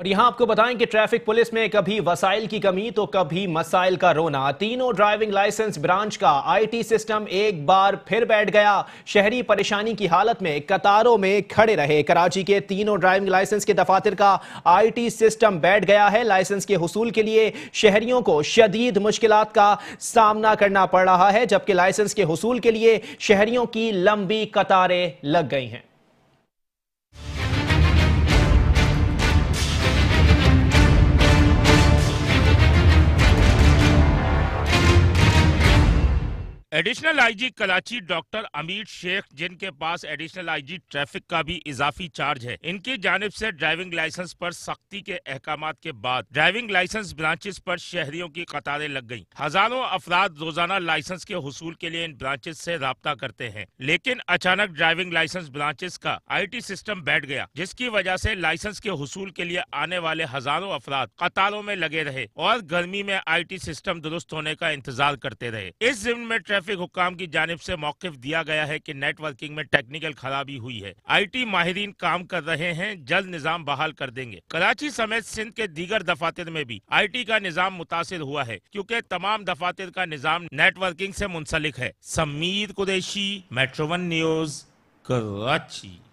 और यहां आपको बताएं कि ट्रैफिक पुलिस में कभी वसाइल की कमी तो कभी मसाइल का रोना तीनों ड्राइविंग लाइसेंस ब्रांच का आईटी सिस्टम एक बार फिर बैठ गया शहरी परेशानी की हालत में कतारों में खड़े रहे कराची के तीनों ड्राइविंग लाइसेंस के दफातर का आईटी सिस्टम बैठ गया है लाइसेंस के हसूल के लिए शहरियों को शदीद मुश्किल का सामना करना पड़ रहा है जबकि लाइसेंस के हसूल के लिए शहरियों की लंबी कतारें लग गई हैं एडिशनल आईजी कलाची डॉक्टर अमीर शेख जिनके पास एडिशनल आईजी ट्रैफिक का भी इजाफी चार्ज है इनकी जानब से ड्राइविंग लाइसेंस पर सख्ती के अहकाम के बाद ड्राइविंग लाइसेंस ब्रांचेस पर शहरियों की कतारें लग गयी हजारों अफराद रोजाना लाइसेंस के हसूल के लिए इन ब्रांचेस से रबता करते हैं लेकिन अचानक ड्राइविंग लाइसेंस ब्रांचेस का आई टी सिस्टम बैठ गया जिसकी वजह ऐसी लाइसेंस के हसूल के लिए आने वाले हजारों अफराद कतारों में लगे रहे और गर्मी में आई टी सिस्टम दुरुस्त होने का इंतजार करते रहे इस जिम्मे में ट्रैफिक हुकाम की जानब ऐसी मौकफ दिया गया है की नेटवर्किंग में टेक्निकल खराबी हुई है आई टी माहरीन काम कर रहे हैं जल्द निज़ाम बहाल कर देंगे कराची समेत सिंध के दीगर दफातर में भी आई टी का निज़ाम मुतासर हुआ है क्यूँकी तमाम दफातर का निज़ाम नेटवर्किंग ऐसी मुंसलिक है समीर कुरैशी मेट्रोवन न्यूज कराची